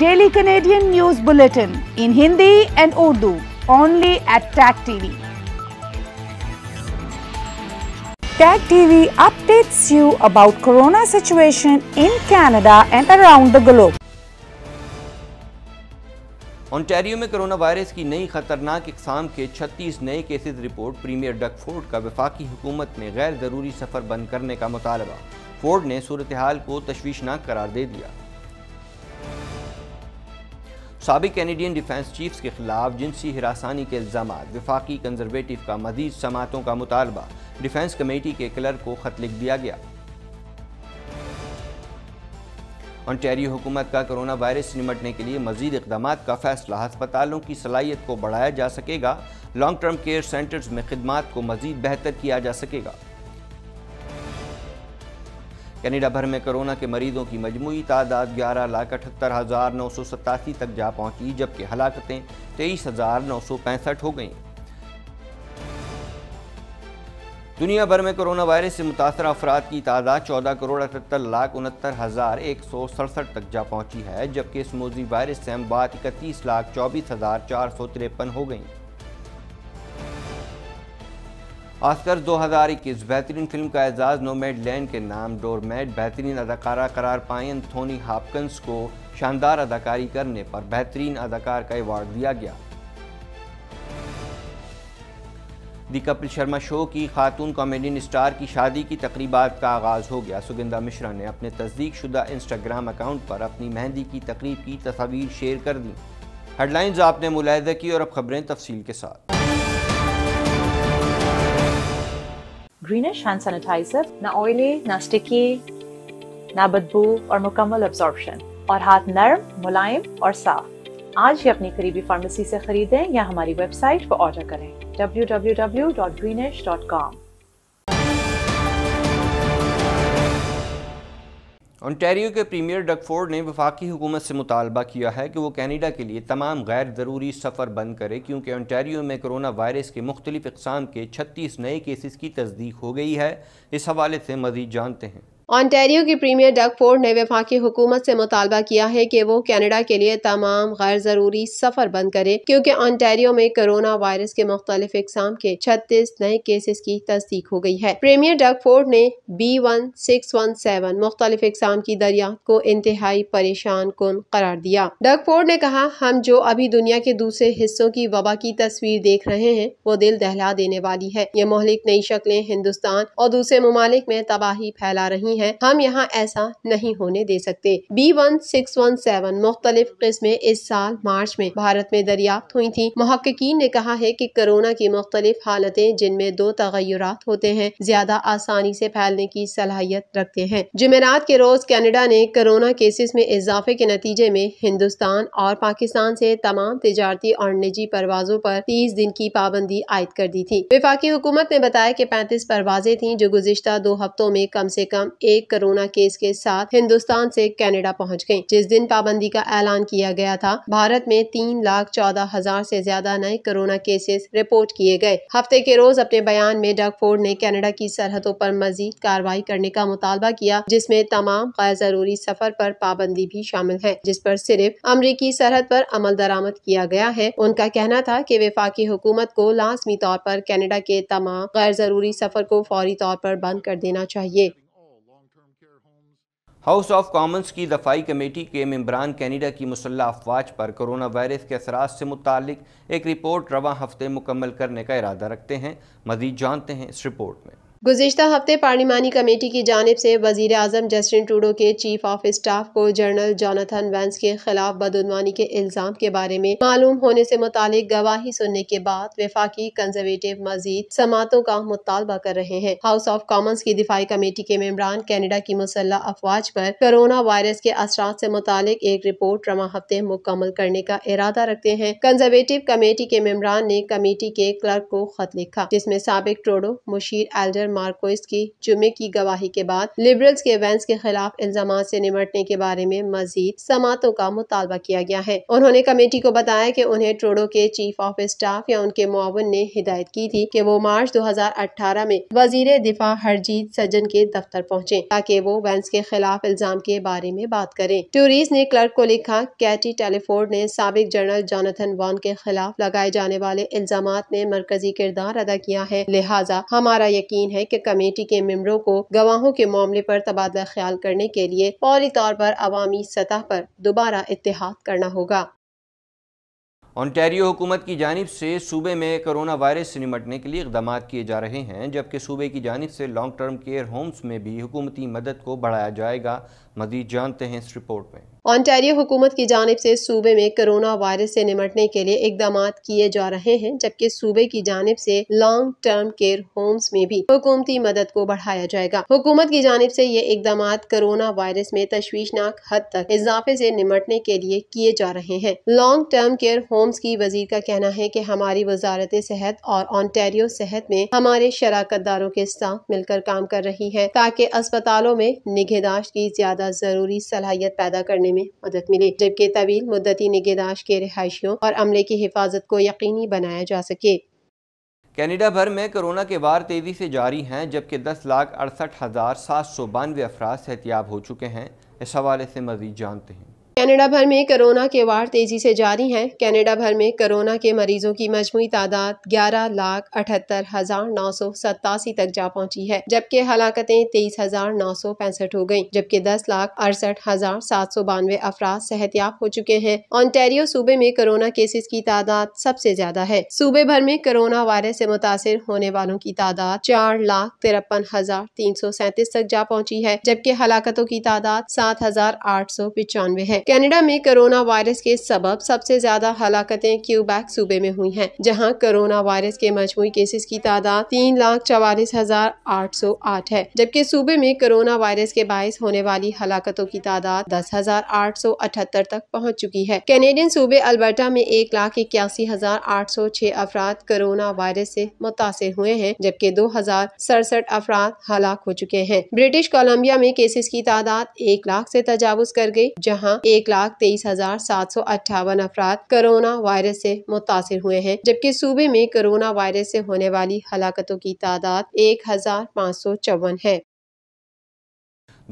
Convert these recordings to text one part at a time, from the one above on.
Daily Canadian news bulletin in Hindi and Urdu only at Tag TV Tag TV updates you about corona situation in Canada and around the globe. Ontario में corona virus की नई खतरनाक इकसाम के 36 नए cases report premier Doug Ford का वफाकी हुकूमत में गैर ज़रूरी सफ़र बंद करने का मुतालबा फोर्ड ने सूरत हाल को तशवीशनाक करार दे दिया सबक कैनेडियन डिफेंस चीफ्स के खिलाफ जिनसी हिरासानी के इल्ज़ाम विफाकी कंजरवेटिव का मजीद समातों का मुतालबा डिफेंस कमेटी के क्लर्क को खत लिख दिया गया ऑनटेरियो हुकूमत का कोरोना वायरस से निमटने के लिए मजीद इकदाम का फैसला हस्पतालों की सलाहियत को बढ़ाया जा सकेगा लॉन्ग टर्म केयर सेंटर्स में खदमात को मजीद बेहतर किया जा सकेगा कनाडा भर में कोरोना के मरीजों की मजमू तादाद ग्यारह लाख अठहत्तर हज़ार नौ सौ सतासी तक जा पहुंची जबकि हलाकतें तेईस हज़ार नौ सौ पैंसठ हो गईं दुनिया भर में कोरोना वायरस से मुतासर अफराद की तादाद चौदह करोड़ अठहत्तर लाख उनहत्तर हज़ार एक सौ सड़सठ तक जा पहुंची है जबकि इस मोजी वायरस से हम बात इकतीस लाख चौबीस हज़ार चार सौ तिरपन हो गई ऑस्कर 2021 बेहतरीन फिल्म का एजाज़ नोमेड लैंड के नाम डोरमेट बेहतरीन अदाकारा करार पायन थोनी हापकंस को शानदार अदाकारी करने पर बेहतरीन अदाकार का अवार्ड दिया गया दी कपिल शर्मा शो की खातून कॉमेडियन स्टार की शादी की तकरीबा का आगाज़ हो गया सुगिंदा मिश्रा ने अपने तस्दीक शुदा इंस्टाग्राम अकाउंट पर अपनी मेहंदी की तकरीब की तस्वीर शेयर कर दी हेडलाइंस आपने मुलायदा की और अब खबरें तफसील के साथ greenish hand sanitizer, ना oily, ना sticky, ना बदबू और मुकम्मल absorption और हाथ नरम मुलायम और साफ आज ही अपनी करीबी फार्मेसी से खरीदें या हमारी वेबसाइट पर ऑर्डर करें www.greenish.com ऑनटेरियो के प्रीमियर डकफोर्ड ने वफाकी हुकूमत से मुतालबा किया है कि वो कैनेडा के लिए तमाम गैर ज़रूरी सफ़र बंद करे क्योंकि ऑनटेरियो में कोरोना वायरस के मुख्तलिफ़ अकसाम के छत्तीस नए केसेस की तस्दीक हो गई है इस हवाले से मज़ीद जानते हैं ऑन्टेरियो की प्रीमियर डग फोर्ड ने विफाकी हुकूमत से मुतालबा किया है कि वो कनाडा के लिए तमाम गैर ज़रूरी सफ़र बंद करे क्योंकि ऑनटेरियो में कोरोना वायरस के मुख्तलिफ इकसाम के छत्तीस नए केसेस की तस्दीक हो गई है प्रीमियर डग फोर्ड ने B one six one seven मुख्तलिफ इकसाम की दरियात को इंतहाई परेशान कन करार दिया डग फोर्ड ने कहा हम जो अभी दुनिया के दूसरे हिस्सों की वबा की तस्वीर देख रहे हैं वो दिल दहला देने वाली है ये मोहलिक नई शक्लें हिंदुस्तान और दूसरे ममालिक में तबाही फैला रही है है हम यहाँ ऐसा नहीं होने दे सकते B one six one seven मुख्तलिफ किस्में इस साल मार्च में भारत में दरियाफ्त हुई थी महक्कीन ने कहा है की कोरोना की मुख्तलिफ हालतें जिनमें दो तगैरत होते हैं ज्यादा आसानी से फैलने की सलाहियत रखते हैं जुमेरात के रोज कैनेडा ने कोरोना केसेस में इजाफे के नतीजे में हिंदुस्तान और पाकिस्तान से तमाम तजारती और निजी परवाजों पर तीस दिन की पाबंदी आयद कर दी थी विफाकी हुकूमत ने बताया कि पैंतीस परवाजें थी जो गुजशत दो हफ्तों में कम से कम एक कोरोना केस के साथ हिंदुस्तान से कनाडा पहुंच गईं। जिस दिन पाबंदी का ऐलान किया गया था भारत में तीन लाख चौदह हजार ऐसी ज्यादा नए कोरोना केसेस रिपोर्ट किए गए हफ्ते के रोज अपने बयान में डग फोर्ड ने कनाडा की सरहदों पर मजीद कार्रवाई करने का मुतालबा किया जिसमें तमाम गैर जरूरी सफर पर पाबंदी भी शामिल है जिस पर सिर्फ अमरीकी सरहद पर अमल दरामद किया गया है उनका कहना था की विफाकी हुकूमत को लाजमी तौर पर कनाडा के तमाम गैर जरूरी सफर को फौरी तौर पर बंद कर देना चाहिए हाउस ऑफ कॉमन्स की दफाई कमेटी के मम्बरान कैनेडा की मुसल्ह अफवाज पर कोरोना वायरस के असरा से मुतल एक रिपोर्ट रवा हफ्ते मुकम्मल करने का इरादा रखते हैं मजीद जानते हैं इस रिपोर्ट में गुजशत हफ्ते पार्लिमानी कमेटी की जानब से वजीर अजम जस्टिन टूडो के चीफ ऑफ स्टाफ को जनरल जॉनथन वेंस के खिलाफ बदनवानी के इल्ज़ाम के बारे में मालूम होने से मुतल गवाही सुनने के बाद वफाकी कंजर्वेटिव मजीद समातों का मुतालबा कर रहे हैं हाउस ऑफ कॉमन्स की दिफाई कमेटी के मेम्बरान कैनेडा की मुसल्ला अफवाज पर कोरोना वायरस के असरा से मुतल एक रिपोर्ट रवा हफ्ते मुकम्मल करने का इरादा रखते हैं कंजर्वेटिव कमेटी के मेम्बरान ने कमेटी के क्लर्क को खत लिखा जिसमे सबक ट्रोडो मुशीर एल्डर मार्कोइस की जुमे की गवाही के बाद लिबरल्स के इवेंट्स के खिलाफ इल्जाम से निमटने के बारे में मजीद समातों का मुतालबा किया गया है उन्होंने कमेटी को बताया की उन्हें ट्रोडो के चीफ ऑफ स्टाफ या उनके मुआवन ने हिदायत की थी की वो मार्च दो हजार अठारह में वजीर दिफा हरजीत सज्जन के दफ्तर पहुँचे ताकि वो वैंस के खिलाफ इल्जाम के बारे में बात करें टूरिस ने क्लर्क को लिखा कैटी टेलीफोर्ड ने सबक जनरल जॉनथन वॉन के खिलाफ लगाए जाने वाले इल्जाम ने मरकजी किरदार अदा किया है लिहाजा हमारा यकीन है है कि कमेटी के मेम्बरों को गवाहों के मामले पर तबादला ख्याल करने के लिए फौरी तौर पर अवामी सतह पर दोबारा इतिहाद करना होगा ऑनटेरियो हुकूमत की जानब से सूबे में करोना वायरस से निमटने के लिए इकदाम किए जा रहे हैं जबकि सूबे की जानब से लॉन्ग टर्म केयर होम्स में भी हुकूमती मदद को बढ़ाया जाएगा मजीद जानते हैं इस रिपोर्ट में ऑनटेरियो हुकूमत की जानब से सूबे में कोरोना वायरस से निमटने के लिए इकदाम किए जा रहे हैं जबकि सूबे की जानब से लॉन्ग टर्म केयर होम्स में भी हुकूमती मदद को बढ़ाया जाएगा हुकूमत की जानब से ये इकदाम कोरोना वायरस में तशवीशनाक हद तक इजाफे से निमटने के लिए किए जा रहे हैं लॉन्ग टर्म केयर होम्स की वजीर का कहना है की हमारी वजारत सेहत और ऑनटेरियो सेहत में हमारे शराकत दारों के साथ मिलकर काम कर रही है ताकि अस्पतालों में निगहदाश्त की ज्यादा जरूरी सलाहियत पैदा करने करने में मदद मिले जबकि तवील मुद्दती निगहदाश के रिहायशियों और अमले की हिफाजत को यकीनी बनाया जा सके कैनेडा भर में कोरोना के वार तेज़ी से जारी हैं जबकि दस लाख अड़सठ हज़ार सात सौ बानवे अफराज सेहतियाब हो चुके हैं इस हवाले से मज़ीद जानते हैं कनाडा भर में कोरोना के वार तेजी से जारी हैं कनाडा भर में कोरोना के मरीजों की मजमू तादाद ग्यारह लाख अठहत्तर हजार नौ सौ सतासी तक जा पहुंची है जबकि हलाकतें तेईस हजार नौ सौ पैंसठ हो गयी जबकि दस लाख अड़सठ हजार सात सौ बानवे सेहत सेहतियाब हो चुके हैं ऑनटेरियो सूबे में कोरोना केसेस की तादाद सबसे ज्यादा है सूबे भर में कोरोना वायरस से मुतासर होने वालों की तादाद चार लाख तिरपन हजार तीन सौ सैंतीस तक जा पहुंची है जबकि हलाकतों की तादाद सात हजार आठ सौ पिचानवे है कनाडा में कोरोना वायरस के सबब सबसे ज्यादा हलाकतें क्यूबैक सूबे में हुई हैं, जहां कोरोना वायरस के मजमू केसेस की तादाद तीन लाख चवालीस हजार आठ सौ आठ है जबकि सूबे में कोरोना वायरस के बायस होने वाली हलाकतों की तादाद दस हजार आठ सौ अठहत्तर तक पहुँच चुकी है कैनेडियन सूबे अल्बर्टा में एक लाख इक्यासी हजार आठ सौ छह अफराद कोरोना वायरस से मुतासर हुए हैं जबकि दो हजार सड़सठ अफराद हलाक हो चुके हैं ब्रिटिश कोलम्बिया में केसेस की तादाद एक लाख से तजावज कर गई जहाँ एक लाख तेईस हजार सात सौ अट्ठावन अफराद कोरोना वायरस से मुतासर हुए हैं जबकि सूबे में कोरोना वायरस से होने वाली हलाकतों की तादाद एक हजार पाँच सौ चौवन है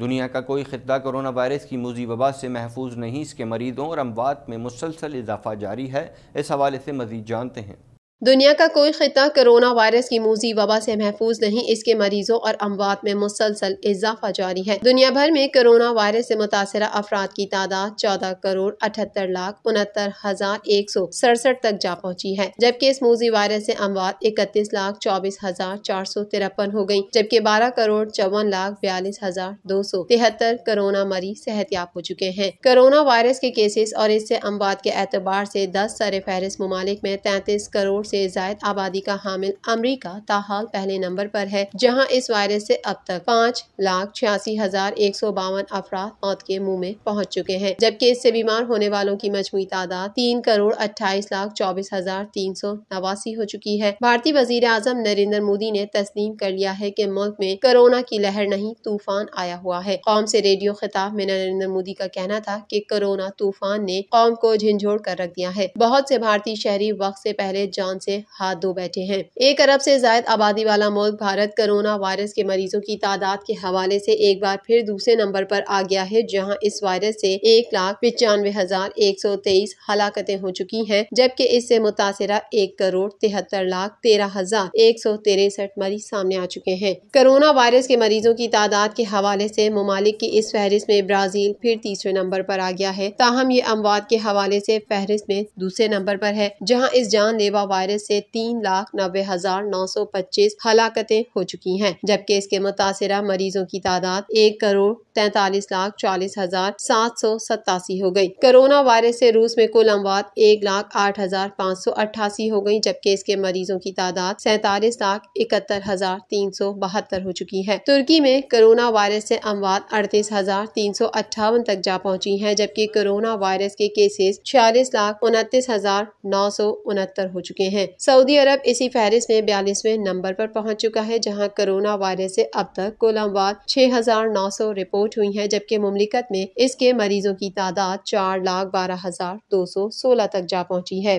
दुनिया का कोई खत्ता कोरोना वायरस की मूजी वबा से महफूज नहीं इसके मरीजों और अमवात में मुसलसल इजाफा जारी है इस हवाले से मजीद जानते हैं दुनिया का कोई ख़िता कोरोना वायरस की मूजी वबा से महफूज नहीं इसके मरीजों और अमवात में मुसलसल इजाफा जारी है दुनिया भर में कोरोना वायरस से मुतासर अफराद की तादाद चौदह करोड़ अठहत्तर लाख उनहत्तर हजार एक सौ सड़सठ तक जा पहुंची है जबकि इस मूजी वायरस से अमवात इकतीस लाख चौबीस हजार चार सौ तिरपन हो गयी जबकि बारह करोड़ चौवन लाख बयालीस हजार दो सौ तिहत्तर कोरोना मरीज सेहतियाब हो चुके हैं कोरोना वायरस के केसेस और इससे अमवात के एतबार से दस सर फहरिस्त ममालिक में तैतीस करोड़ से जायद आबादी का हामिल अमरीका ताहाल पहले नंबर पर है जहां इस वायरस से अब तक पाँच लाख छियासी हजार एक सौ बावन अफराद मौत के मुंह में पहुंच चुके हैं जबकि इससे बीमार होने वालों की मजमू तादाद तीन करोड़ अट्ठाईस लाख चौबीस हजार तीन सौ नवासी हो चुकी है भारतीय वजीर आजम नरेंद्र मोदी ने तस्लीम कर लिया है की मुल्क में कोरोना की लहर नहीं तूफान आया हुआ है कौम ऐसी रेडियो खिताब में नरेंद्र मोदी का कहना था की कोरोना तूफान ने कौम को झिझोड़ कर रख दिया है बहुत से भारतीय शहरी वक्त ऐसी पहले जान से हाथ धो बैठे हैं एक अरब से जायद आबादी वाला मुल्क भारत कोरोना वायरस के मरीजों की तादाद के हवाले से एक बार फिर दूसरे नंबर पर आ गया है जहां इस वायरस से एक लाख पचानवे हजार एक सौ तेईस हलाकते हो चुकी हैं जबकि इससे मुतासरा एक करोड़ तिहत्तर लाख तेरह हजार एक सौ तिरसठ मरीज सामने आ चुके हैं कोरोना वायरस के मरीजों की तादाद के हवाले से ममालिक की इस फहरिस्त में ब्राजील फिर तीसरे नंबर पर आ गया है ताहम ये अमवात के हवाले से फहरिस्त में दूसरे नंबर पर है जहाँ इस जानलेवा वायरस वायरस से तीन लाख नब्बे हजार नौ सौ पच्चीस हलाकतें हो चुकी हैं जबकि इसके मुतासर मरीजों की तादाद एक करोड़ तैतालीस लाख चालीस हजार सात सौ सतासी हो गई। कोरोना वायरस से रूस में कुल अमवात एक लाख आठ हजार पाँच सौ अट्ठासी हो गई जबकि इसके मरीजों की तादाद सैतालीस लाख इकहत्तर हजार तीन सौ बहत्तर हो चुकी है तुर्की में कोरोना वायरस से अमवात अड़तीस हजार तीन सौ अट्ठावन तक जा पहुंची है जबकि कोरोना वायरस के केसेस छियालीस लाख उनतीस हजार नौ सौ उनहत्तर हो चुके हैं हैं सऊदी अरब इसी फहरिस्त में बयालीसवें नंबर पर पहुंच चुका है जहां कोरोना वायरस से अब तक कुल अमवात छह हजार नौ सौ रिपोर्ट हुई है जबकि मुमलिकत में इसके मरीजों की तादाद चार लाख बारह हजार दो सौ सोलह तक जा पहुंची है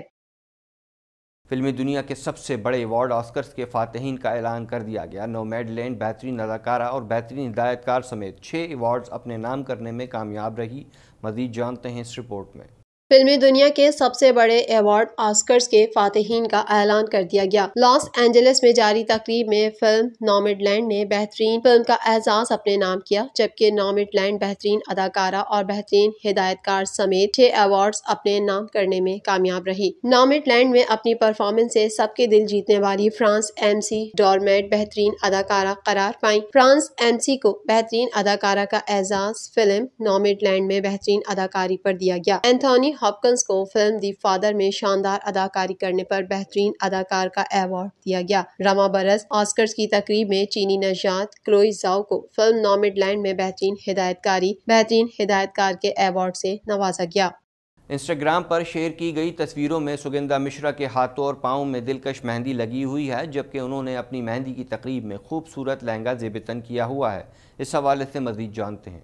फिल्मी दुनिया के सबसे बड़े अवार्ड ऑस्कर्स के फातहन का ऐलान कर दिया गया नोमैडलैंड बेहतरीन अदाकारा और बेहतरीन हिदायतकार समेत छः अवार्ड्स अपने नाम करने में कामयाब रही मजीद जानते हैं इस रिपोर्ट में फिल्मी दुनिया के सबसे बड़े अवार्ड ऑस्कर्स के फातहीन का ऐलान कर दिया गया लॉस एंजलिस में जारी तकरीब में फिल्म नॉमिडलैंड ने बेहतरीन फिल्म का एजाज अपने नाम किया जबकि नॉमिडलैंड बेहतरीन अदाकारा और बेहतरीन हिदायतकार समेत छह अवार्ड अपने नाम करने में कामयाब रही नॉमिडलैंड में अपनी परफॉर्मेंस ऐसी सबके दिल जीतने वाली फ्रांस एम सी डॉर्मेट बेहतरीन अदाकारा करार पाई फ्रांस एम सी को बेहतरीन अदाकारा का एजाज फिल्म नॉमिडलैंड में बेहतरीन अदाकारी पर दिया गया एंथोनी हॉपकंस को फिल्म दी फादर में शानदार अदाकारी करने पर बेहतरीन अदाकार का अवार्ड दिया गया रमा बरस ऑस्कर की तकरीब में चीनी नजात क्लोई जाओ को फिल्म नॉमिड लैंड में बेहतरीन हिदायतकारी बेहतरीन हिदायतकार के अवार्ड से नवाजा गया इंस्टाग्राम पर शेयर की गई तस्वीरों में सुगंधा मिश्रा के हाथों और पाँव में दिलकश मेहंदी लगी हुई है जबकि उन्होंने अपनी मेहंदी की तकरीब में खूबसूरत लहंगा जेबतन किया हुआ है इस हवाले से मजीद जानते हैं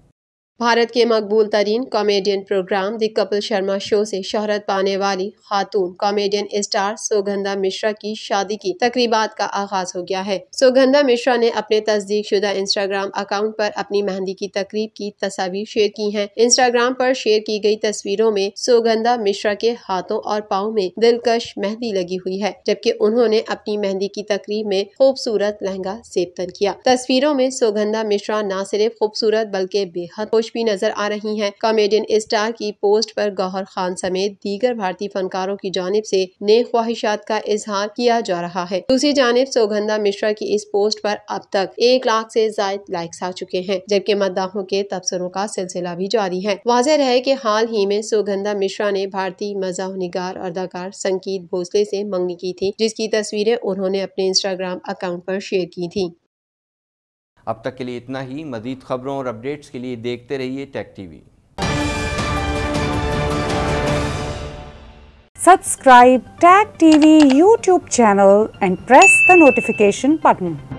भारत के मकबूल तरीन comedian programme the Kapil Sharma show से शहरत पाने वाली खातून कॉमेडियन स्टार सौगंधा मिश्रा की शादी की तकरीबात का आगाज हो गया है सौगंधा मिश्रा ने अपने तस्दीक शुदा इंस्टाग्राम अकाउंट पर अपनी मेहंदी की तकरीब की तस्वीर शेयर की हैं। इंस्टाग्राम पर शेयर की गई तस्वीरों में सौगंधा मिश्रा के हाथों और पाओ में दिलकश मेहंदी लगी हुई है जबकि उन्होंने अपनी मेहंदी की तकरीब में खूबसूरत लहंगा सेबतन किया तस्वीरों में सौगंधा मिश्रा न सिर्फ खूबसूरत बल्कि बेहद खुश खामोश भी नजर आ रही हैं कॉमेडियन स्टार की पोस्ट पर गौहर खान समेत दीगर भारतीय फनकारों की जानब से नए ख्वाहिशात का इजहार किया जा रहा है दूसरी जानब सौगंधा मिश्रा की इस पोस्ट पर अब तक एक लाख से जायद लाइक्स आ चुके हैं जबकि मद्दाहों के तबसरों का सिलसिला भी जारी है वाजह रहे की हाल ही में सौगंधा मिश्रा ने भारतीय मजा निगार अदाकार संगीत भोसले ऐसी मंगनी की थी जिसकी तस्वीरें उन्होंने अपने इंस्टाग्राम अकाउंट आरोप शेयर की थी अब तक के लिए इतना ही मजीद खबरों और अपडेट्स के लिए देखते रहिए Tag TV subscribe Tag TV YouTube channel and press the notification button